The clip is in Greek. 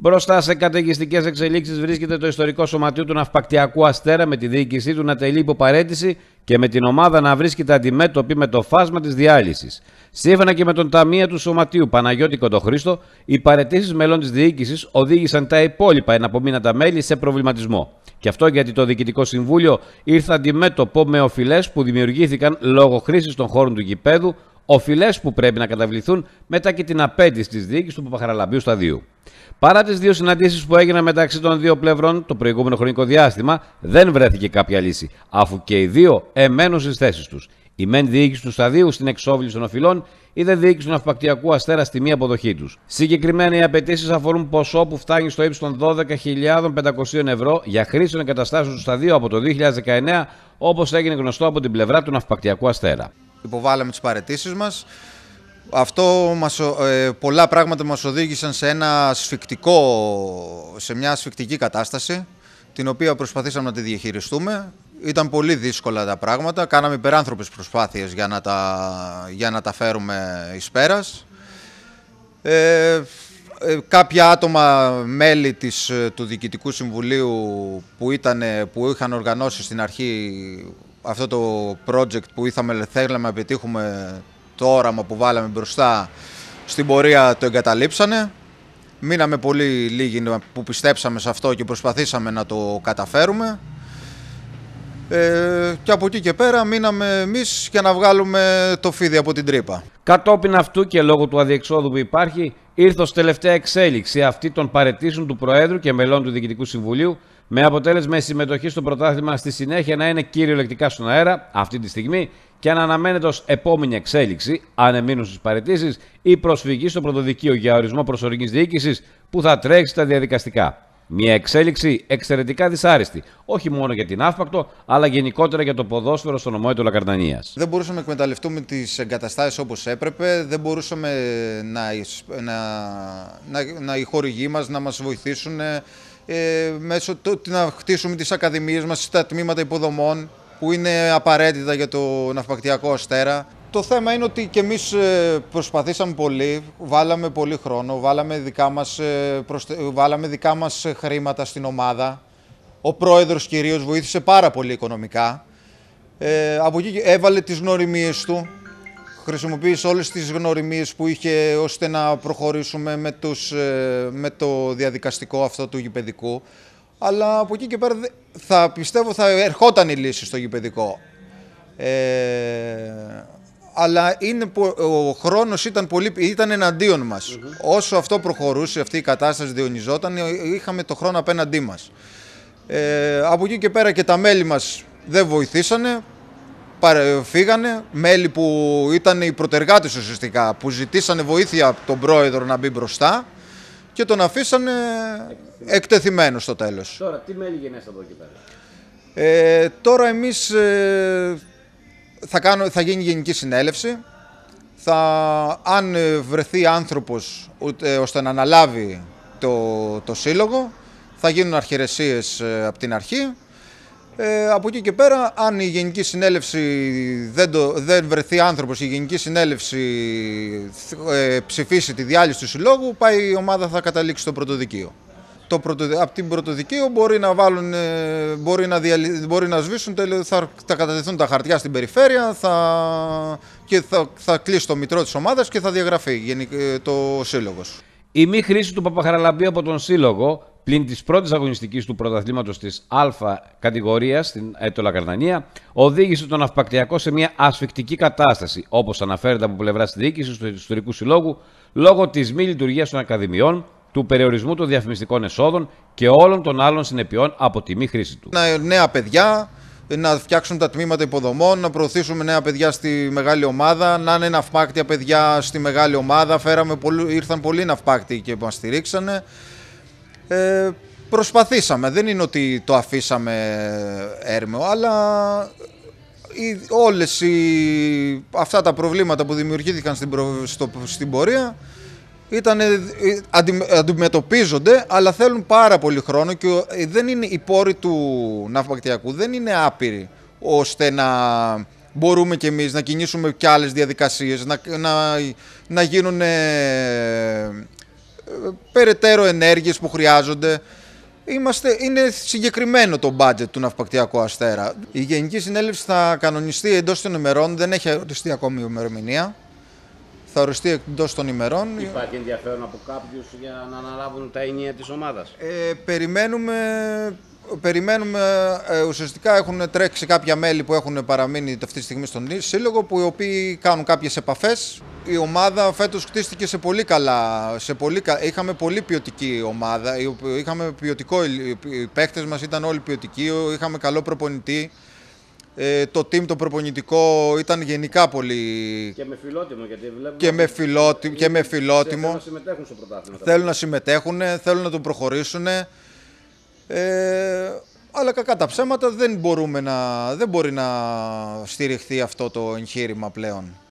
Μπροστά σε καταιγιστικές εξελίξεις βρίσκεται το ιστορικό σωματείο του Ναυπακτιακού Αστέρα με τη διοίκησή του να τελεί υποπαρέτηση και με την ομάδα να βρίσκεται αντιμέτωπη με το φάσμα της διάλυσης. Σύμφωνα και με τον ταμείο του Σωματείου Παναγιώτη Κοντοχρήστο, οι παρετήσεις μελών της διοίκησης οδήγησαν τα υπόλοιπα εναπομείνατα μέλη σε προβληματισμό. Και αυτό γιατί το Διοικητικό Συμβούλιο ήρθε αντιμέτωπο με οφειλές που δημιουργήθηκαν λόγω χρήσης των χώρων του γηπέδου οφειλές που πρέπει να καταβληθούν μετά και την απέτηση της διοίκησης του Παπαχαραλαμπίου Σταδίου. Παρά τις δύο συναντήσεις που έγιναν μεταξύ των δύο πλευρών το προηγούμενο χρονικό διάστημα, δεν βρέθηκε κάποια λύση, αφού και οι δύο εμένουν στις θέσεις τους. Η μεν διοίκηση του σταδίου στην εξόβληση των οφειλών, η δε διοίκηση του ναυπακτιακού αστέρα στη μία αποδοχή τους. Συγκεκριμένα, οι απαιτήσεις αφορούν ποσό που φτάνει στο ύψος των 12.500 ευρώ για χρήση των εγκαταστάσεων του σταδίου από το 2019, όπως έγινε γνωστό από την πλευρά του ναυπακτιακού αστέρα υποβάλαμε τις παρετήσεις μας. Αυτό μας, ε, πολλά πράγματα μας οδήγησαν σε, ένα σφικτικό, σε μια σφικτική κατάσταση την οποία προσπαθήσαμε να τη διαχειριστούμε. Ήταν πολύ δύσκολα τα πράγματα. Κάναμε υπεράνθρωπες προσπάθειες για να τα, για να τα φέρουμε εις πέρας. Ε, ε κάποια άτομα μέλη της, ε, του Διοικητικού Συμβουλίου που, ήταν, που είχαν οργανώσει στην αρχή αυτό το project που ήθαμε, θέλαμε να πετύχουμε το όραμα που βάλαμε μπροστά στην πορεία το εγκαταλείψανε. Μείναμε πολύ λίγοι που πιστέψαμε σε αυτό και προσπαθήσαμε να το καταφέρουμε. Ε, και από εκεί και πέρα μείναμε εμείς για να βγάλουμε το φίδι από την τρύπα. Κατόπιν αυτού και λόγω του αδιεξόδου που υπάρχει, ήρθε ως τελευταία εξέλιξη αυτή των παρετήσεων του Προέδρου και μελών του Διοικητικού Συμβουλίου με αποτέλεσμα η συμμετοχή στο πρωτάθλημα στη συνέχεια να είναι κυριολεκτικά στον αέρα αυτή τη στιγμή και να αναμένεται ως επόμενη εξέλιξη, ανεμείνουν εμείνουν στις παρετήσεις, η προσφυγή στο πρωτοδικείο για ορισμό προσωρινής διοίκησης που θα τρέξει τα διαδικαστικά. Μια εξέλιξη εξαιρετικά δυσάρεστη, όχι μόνο για την Αύπακτο, αλλά γενικότερα για το ποδόσφαιρο στον του Λακαρδανία. Δεν μπορούσαμε να εκμεταλλευτούμε τις εγκαταστάσεις όπως έπρεπε, δεν μπορούσαμε να, να, να, να οι χορηγοί μας να μας βοηθήσουν ε, μέσω του να χτίσουμε τις ακαδημίες μας, τα τμήματα υποδομών που είναι απαραίτητα για το ναυπακτιακό αστέρα. Το θέμα είναι ότι και εμείς ε, προσπαθήσαμε πολύ, βάλαμε πολύ χρόνο, βάλαμε δικά μας, ε, δικά μας χρήματα στην ομάδα. Ο πρόεδρος κυρίως βοήθησε πάρα πολύ οικονομικά. Ε, από εκεί έβαλε τις γνωριμίες του, χρησιμοποίησε όλες τις γνωριμίες που είχε ώστε να προχωρήσουμε με, τους, ε, με το διαδικαστικό αυτό του γηπεδικού. Αλλά από εκεί και πέρα θα πιστεύω θα ερχόταν η λύση στο γηπεδικό. Ε, αλλά είναι, ο χρόνος ήταν, πολύ, ήταν εναντίον μας. Όσο αυτό προχωρούσε, αυτή η κατάσταση διονυζόταν, ε, είχαμε το χρόνο απέναντί μας. Ε, από εκεί και πέρα και τα μέλη μας δεν βοηθήσανε φύγανε μέλη που ήταν οι προτεργάτες ουσιαστικά, που ζητήσανε βοήθεια από τον πρόεδρο να μπει μπροστά και τον αφήσανε εκτεθειμένος, στο τέλος. Τώρα, τι μέλη γενέστε από εκεί πέρα. Ε, τώρα εμείς ε, θα, κάνω, θα γίνει γενική συνέλευση. Θα, αν ε, βρεθεί άνθρωπος ώστε να αναλάβει το, το σύλλογο, θα γίνουν αρχιερεσίες ε, από την αρχή ε, από εκεί και πέρα, αν η Γενική Συνέλευση δεν, το, δεν βρεθεί άνθρωπος, η Γενική Συνέλευση ε, ψηφίσει τη διάλυση του συλλόγου, πάει η ομάδα θα καταλήξει στο πρωτοδικείο. Το από την πρωτοδικείο μπορεί να, βάλουν, ε, μπορεί να, δια, μπορεί να σβήσουν, θα, θα κατατεθούν τα χαρτιά στην περιφέρεια θα, και θα, θα κλείσει το μητρό της ομάδας και θα διαγραφεί ε, το σύλλογος. Η μη χρήση του Παπαχαραλαμπίου από τον σύλλογο πλην της πρώτης αγωνιστικής του πρωταθλήματος της Α κατηγορίας στην Έτολα Καρδανία, οδήγησε τον Αυπακτιακό σε μια ασφικτική κατάσταση, όπως αναφέρεται από πλευρά της διοίκησης του Ιστορικού Συλλόγου, λόγω της μη λειτουργίας των Ακαδημιών, του περιορισμού των διαφημιστικών εσόδων και όλων των άλλων συνεπειών από τη μη χρήση του. Νέα παιδιά, να φτιάξουν τα τμήματα υποδομών, να προωθήσουμε νέα παιδιά στη μεγάλη ομάδα, να είναι ναυπάκτια παιδιά στη μεγάλη ομάδα. Φέραμε πολλού, ήρθαν πολλοί ναυπάκτοι και μας στηρίξανε. Ε, προσπαθήσαμε, δεν είναι ότι το αφήσαμε έρμεο, αλλά οι, όλες οι, αυτά τα προβλήματα που δημιουργήθηκαν στην, στην πορεία ήταν, ε, αντι, αντιμετωπίζονται, αλλά θέλουν πάρα πολύ χρόνο και ε, δεν είναι, οι πόροι του ναυπακτιακού δεν είναι άπειροι ώστε να μπορούμε κι εμείς να κινήσουμε κι άλλες διαδικασίες, να, να γίνουν περαιτέρω ενέργειες που χρειάζονται. Είμαστε, είναι συγκεκριμένο το μπάτζετ του Ναυπακτιακού Αστέρα. Η Γενική Συνέλευση θα κανονιστεί εντός των ημερών, δεν έχει οριστεί ακόμη η ημερομηνία. Θα οριστεί εντός των ημερών. Υπάρχει ενδιαφέρον από κάποιους για να αναλάβουν τα ενία της ομάδας. Ε, περιμένουμε. Περιμένουμε, ε, ουσιαστικά έχουν τρέξει κάποια μέλη που έχουν παραμείνει αυτή τη στιγμή στον Σύλλογο, που οι οποίοι κάνουν κάποιες επαφές η ομάδα φέτος χτίστηκε σε πολύ καλά, σε πολύ είχαμε πολύ ποιοτική ομάδα, είχαμε ποιοτικό, οι παίχτες μας ήταν όλοι ποιοτικοί, είχαμε καλό προπονητή, ε, το team το προπονητικό ήταν γενικά πολύ... Και με φιλότιμο Και με, φιλότιμο και με φιλότιμο. Θέλουν να συμμετέχουν στο πρωτάθλημα. Θέλουν να συμμετέχουν, θέλουν να τον προχωρήσουν. Ε, αλλά κακά τα ψέματα δεν, μπορούμε να, δεν μπορεί να στηριχθεί αυτό το εγχείρημα πλέον.